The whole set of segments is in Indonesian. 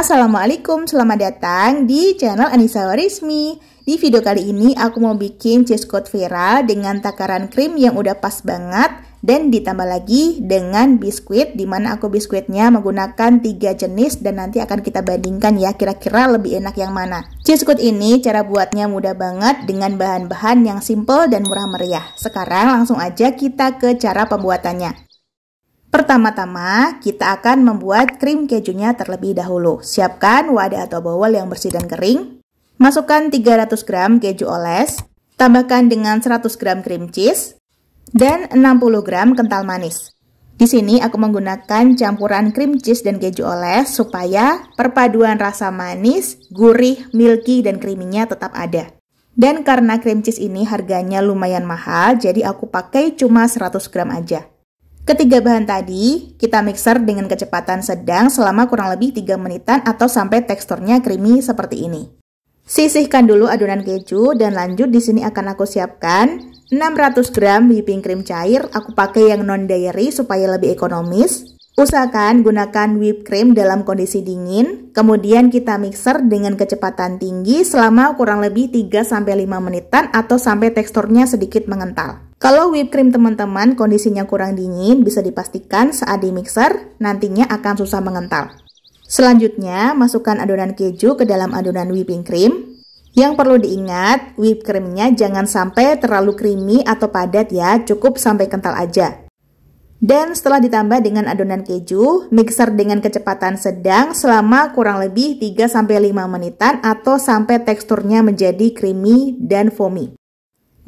Assalamualaikum, selamat datang di channel Anissa Warismi. Di video kali ini aku mau bikin cheese coat viral dengan takaran krim yang udah pas banget dan ditambah lagi dengan biskuit dimana aku biskuitnya menggunakan tiga jenis dan nanti akan kita bandingkan ya kira-kira lebih enak yang mana. Cheese coat ini cara buatnya mudah banget dengan bahan-bahan yang simple dan murah meriah. Sekarang langsung aja kita ke cara pembuatannya. Pertama-tama, kita akan membuat krim kejunya terlebih dahulu. Siapkan wadah atau bowl yang bersih dan kering. Masukkan 300 gram keju oles, tambahkan dengan 100 gram cream cheese, dan 60 gram kental manis. Di sini aku menggunakan campuran cream cheese dan keju oles supaya perpaduan rasa manis, gurih, milky, dan creaminya tetap ada. Dan karena cream cheese ini harganya lumayan mahal, jadi aku pakai cuma 100 gram aja. Ketiga bahan tadi kita mixer dengan kecepatan sedang selama kurang lebih 3 menitan atau sampai teksturnya creamy seperti ini. Sisihkan dulu adonan keju dan lanjut di sini akan aku siapkan 600 gram whipping cream cair. Aku pakai yang non dairy supaya lebih ekonomis. Usahakan gunakan whipped cream dalam kondisi dingin, kemudian kita mixer dengan kecepatan tinggi selama kurang lebih 3-5 menitan atau sampai teksturnya sedikit mengental. Kalau whipped cream teman-teman kondisinya kurang dingin, bisa dipastikan saat di mixer nantinya akan susah mengental. Selanjutnya, masukkan adonan keju ke dalam adonan whipping cream. Yang perlu diingat, whipped creamnya jangan sampai terlalu creamy atau padat ya, cukup sampai kental aja. Dan setelah ditambah dengan adonan keju, mixer dengan kecepatan sedang selama kurang lebih 3-5 menitan atau sampai teksturnya menjadi creamy dan foamy.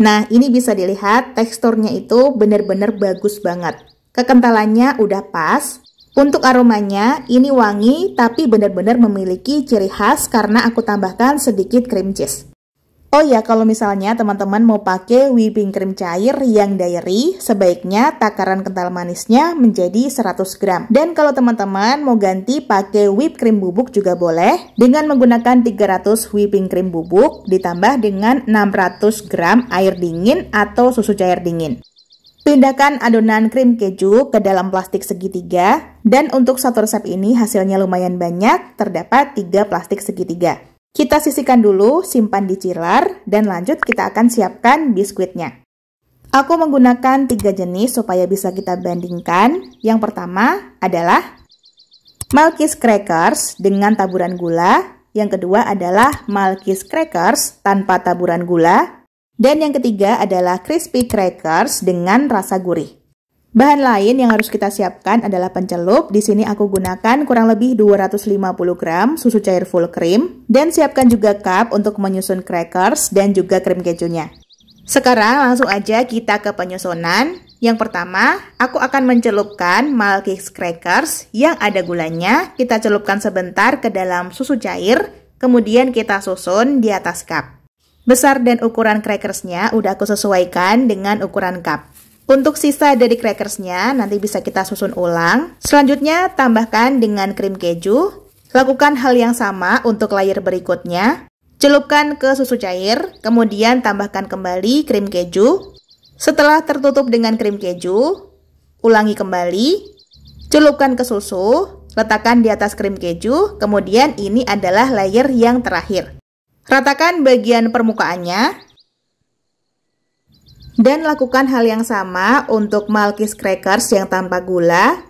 Nah, ini bisa dilihat teksturnya itu benar-benar bagus banget. Kekentalannya udah pas. Untuk aromanya, ini wangi tapi benar-benar memiliki ciri khas karena aku tambahkan sedikit cream cheese. Oh ya, kalau misalnya teman-teman mau pakai whipping cream cair yang dairy, sebaiknya takaran kental manisnya menjadi 100 gram. Dan kalau teman-teman mau ganti pakai whipped cream bubuk juga boleh, dengan menggunakan 300 whipping cream bubuk ditambah dengan 600 gram air dingin atau susu cair dingin. Pindahkan adonan krim keju ke dalam plastik segitiga, dan untuk satu resep ini hasilnya lumayan banyak, terdapat 3 plastik segitiga. Kita sisihkan dulu, simpan di chiller, dan lanjut kita akan siapkan biskuitnya. Aku menggunakan tiga jenis supaya bisa kita bandingkan. Yang pertama adalah Malkis Crackers dengan taburan gula. Yang kedua adalah Malkis Crackers tanpa taburan gula. Dan yang ketiga adalah Crispy Crackers dengan rasa gurih. Bahan lain yang harus kita siapkan adalah pencelup. Di sini aku gunakan kurang lebih 250 gram susu cair full cream dan siapkan juga cup untuk menyusun crackers dan juga krim kejunya. Sekarang langsung aja kita ke penyusunan. Yang pertama, aku akan mencelupkan Malkix crackers yang ada gulanya. Kita celupkan sebentar ke dalam susu cair, kemudian kita susun di atas cup. Besar dan ukuran crackersnya udah aku sesuaikan dengan ukuran cup. Untuk sisa dari crackersnya nanti bisa kita susun ulang. Selanjutnya tambahkan dengan krim keju. Lakukan hal yang sama untuk layer berikutnya. Celupkan ke susu cair, kemudian tambahkan kembali krim keju. Setelah tertutup dengan krim keju, ulangi kembali. Celupkan ke susu, letakkan di atas krim keju, kemudian ini adalah layer yang terakhir. Ratakan bagian permukaannya, dan lakukan hal yang sama untuk Malkis crackers yang tanpa gula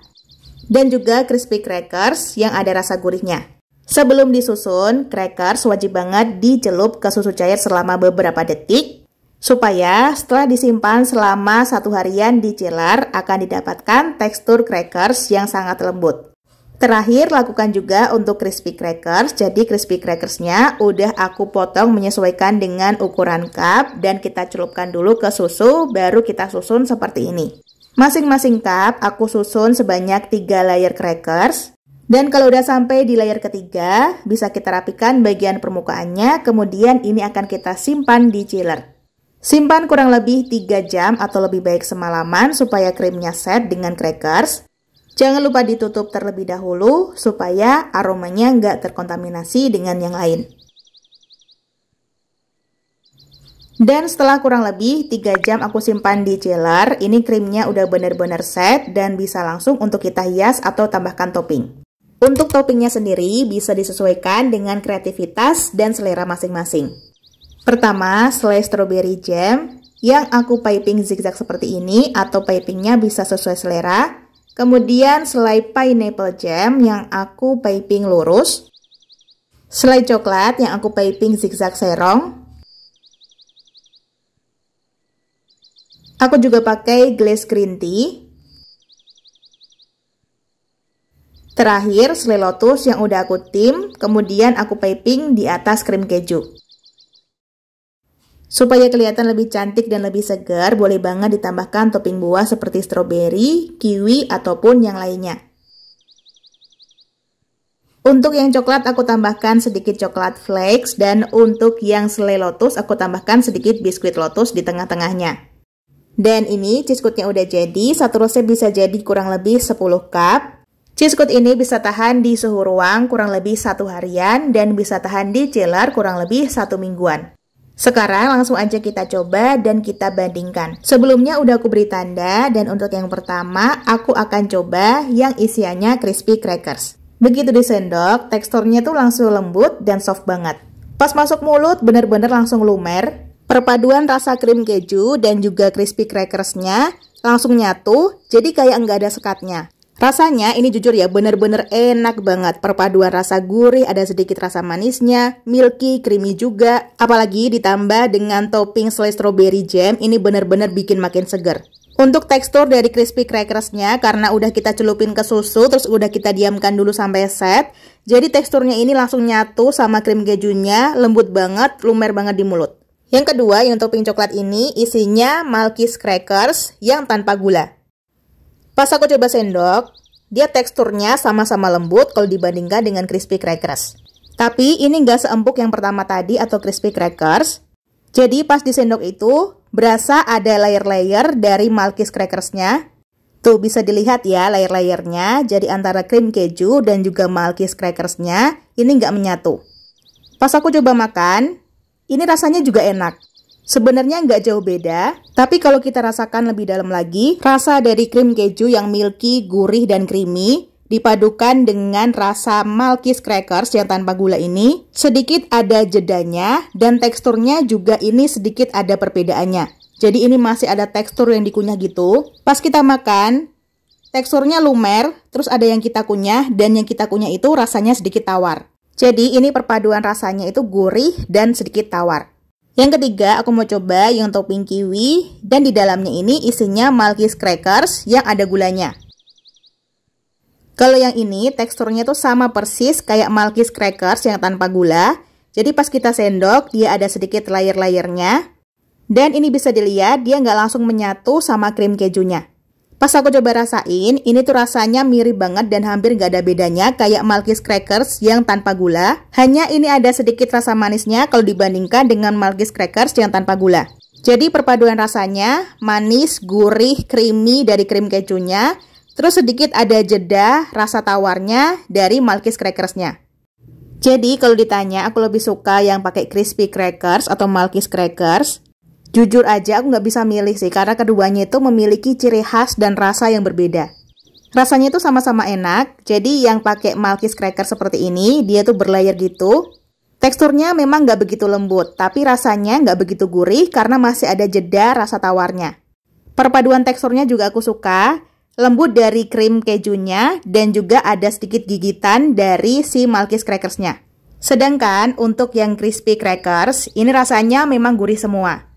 dan juga crispy crackers yang ada rasa gurihnya. Sebelum disusun, crackers wajib banget dicelup ke susu cair selama beberapa detik supaya setelah disimpan selama satu harian di chiller akan didapatkan tekstur crackers yang sangat lembut. Terakhir lakukan juga untuk crispy crackers. Jadi crispy crackersnya udah aku potong menyesuaikan dengan ukuran cup dan kita celupkan dulu ke susu baru kita susun seperti ini. Masing-masing cup aku susun sebanyak 3 layer crackers. Dan kalau udah sampai di layer ketiga, bisa kita rapikan bagian permukaannya, kemudian ini akan kita simpan di chiller. Simpan kurang lebih 3 jam atau lebih baik semalaman supaya krimnya set dengan crackers. Jangan lupa ditutup terlebih dahulu supaya aromanya nggak terkontaminasi dengan yang lain. Dan setelah kurang lebih 3 jam aku simpan di chiller, ini krimnya udah benar-benar set dan bisa langsung untuk kita hias atau tambahkan topping. Untuk toppingnya sendiri bisa disesuaikan dengan kreativitas dan selera masing-masing. Pertama, selai strawberry jam yang aku piping zigzag seperti ini atau pipingnya bisa sesuai selera. Kemudian selai pineapple jam yang aku piping lurus. Selai coklat yang aku piping zigzag serong. Aku juga pakai glaze green tea. Terakhir, selai lotus yang udah aku tim, kemudian aku piping di atas krim keju. Supaya kelihatan lebih cantik dan lebih segar, boleh banget ditambahkan topping buah seperti stroberi, kiwi, ataupun yang lainnya. Untuk yang coklat aku tambahkan sedikit coklat flakes dan untuk yang selai lotus aku tambahkan sedikit biskuit lotus di tengah-tengahnya. Dan ini cheesecutnya udah jadi, satu resep bisa jadi kurang lebih 10 cup. Cheesecut ini bisa tahan di suhu ruang kurang lebih satu harian dan bisa tahan di chiller kurang lebih satu mingguan. Sekarang langsung aja kita coba dan kita bandingkan. Sebelumnya udah aku beri tanda dan untuk yang pertama aku akan coba yang isiannya crispy crackers. Begitu disendok, teksturnya tuh langsung lembut dan soft banget. Pas masuk mulut bener-bener langsung lumer. Perpaduan rasa krim keju dan juga crispy crackersnya langsung nyatu, jadi kayak nggak ada sekatnya. Rasanya ini jujur ya bener-bener enak banget Perpaduan rasa gurih ada sedikit rasa manisnya Milky, creamy juga Apalagi ditambah dengan topping selai strawberry jam Ini bener-bener bikin makin seger untuk tekstur dari crispy crackersnya, karena udah kita celupin ke susu, terus udah kita diamkan dulu sampai set, jadi teksturnya ini langsung nyatu sama krim kejunya, lembut banget, lumer banget di mulut. Yang kedua, yang topping coklat ini isinya Malkis crackers yang tanpa gula. Pas aku coba sendok, dia teksturnya sama-sama lembut kalau dibandingkan dengan crispy crackers. Tapi ini nggak seempuk yang pertama tadi atau crispy crackers. Jadi pas di sendok itu, berasa ada layer-layer dari Malkis crackersnya. Tuh bisa dilihat ya layer-layernya, jadi antara krim keju dan juga Malkis crackersnya ini nggak menyatu. Pas aku coba makan, ini rasanya juga enak. Sebenarnya nggak jauh beda, tapi kalau kita rasakan lebih dalam lagi, rasa dari krim keju yang milky, gurih, dan creamy dipadukan dengan rasa Malkis crackers yang tanpa gula ini, sedikit ada jedanya dan teksturnya juga ini sedikit ada perbedaannya. Jadi ini masih ada tekstur yang dikunyah gitu. Pas kita makan, teksturnya lumer, terus ada yang kita kunyah dan yang kita kunyah itu rasanya sedikit tawar. Jadi ini perpaduan rasanya itu gurih dan sedikit tawar. Yang ketiga, aku mau coba yang topping kiwi dan di dalamnya ini isinya Malkis crackers yang ada gulanya. Kalau yang ini teksturnya tuh sama persis kayak Malkis crackers yang tanpa gula. Jadi pas kita sendok, dia ada sedikit layer-layernya. Dan ini bisa dilihat, dia nggak langsung menyatu sama krim kejunya. Pas aku coba rasain, ini tuh rasanya mirip banget dan hampir gak ada bedanya kayak Malkis Crackers yang tanpa gula. Hanya ini ada sedikit rasa manisnya kalau dibandingkan dengan Malkis Crackers yang tanpa gula. Jadi perpaduan rasanya manis, gurih, creamy dari krim kejunya, terus sedikit ada jeda rasa tawarnya dari Malkis Crackersnya. Jadi kalau ditanya aku lebih suka yang pakai crispy crackers atau Malkis crackers, Jujur aja aku nggak bisa milih sih karena keduanya itu memiliki ciri khas dan rasa yang berbeda. Rasanya itu sama-sama enak, jadi yang pakai Malkis cracker seperti ini, dia tuh berlayer gitu. Teksturnya memang nggak begitu lembut, tapi rasanya nggak begitu gurih karena masih ada jeda rasa tawarnya. Perpaduan teksturnya juga aku suka, lembut dari krim kejunya dan juga ada sedikit gigitan dari si Malkis crackersnya. Sedangkan untuk yang crispy crackers, ini rasanya memang gurih semua.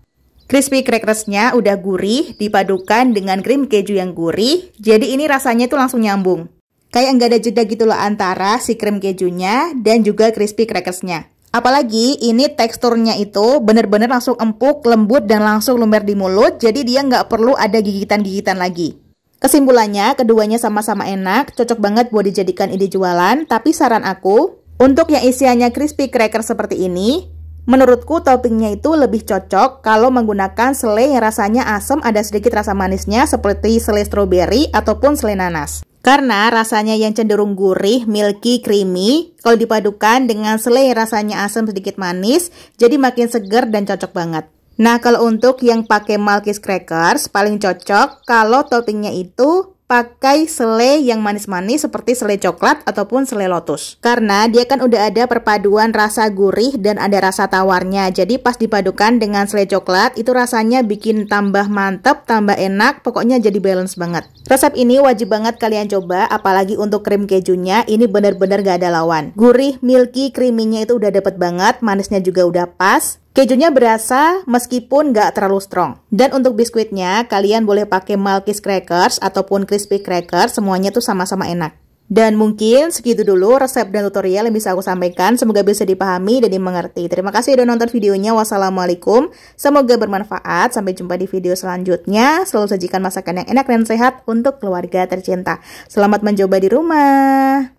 Crispy crackersnya udah gurih, dipadukan dengan krim keju yang gurih, jadi ini rasanya tuh langsung nyambung. Kayak nggak ada jeda gitu loh antara si krim kejunya dan juga crispy crackersnya. Apalagi ini teksturnya itu bener-bener langsung empuk, lembut, dan langsung lumer di mulut, jadi dia nggak perlu ada gigitan-gigitan lagi. Kesimpulannya, keduanya sama-sama enak, cocok banget buat dijadikan ide jualan, tapi saran aku, untuk yang isiannya crispy cracker seperti ini, Menurutku toppingnya itu lebih cocok kalau menggunakan selai yang rasanya asam ada sedikit rasa manisnya seperti selai stroberi ataupun selai nanas. Karena rasanya yang cenderung gurih, milky, creamy, kalau dipadukan dengan selai rasanya asam sedikit manis, jadi makin seger dan cocok banget. Nah, kalau untuk yang pakai Malkis crackers, paling cocok kalau toppingnya itu pakai sele yang manis-manis seperti sele coklat ataupun sele lotus. Karena dia kan udah ada perpaduan rasa gurih dan ada rasa tawarnya. Jadi pas dipadukan dengan sele coklat itu rasanya bikin tambah mantep, tambah enak, pokoknya jadi balance banget. Resep ini wajib banget kalian coba, apalagi untuk krim kejunya ini bener-bener gak ada lawan. Gurih, milky, creaminya itu udah dapet banget, manisnya juga udah pas. Kejunya berasa meskipun nggak terlalu strong. Dan untuk biskuitnya, kalian boleh pakai Malkis Crackers ataupun Crispy Crackers, semuanya tuh sama-sama enak. Dan mungkin segitu dulu resep dan tutorial yang bisa aku sampaikan. Semoga bisa dipahami dan dimengerti. Terima kasih sudah nonton videonya. Wassalamualaikum. Semoga bermanfaat. Sampai jumpa di video selanjutnya. Selalu sajikan masakan yang enak dan sehat untuk keluarga tercinta. Selamat mencoba di rumah.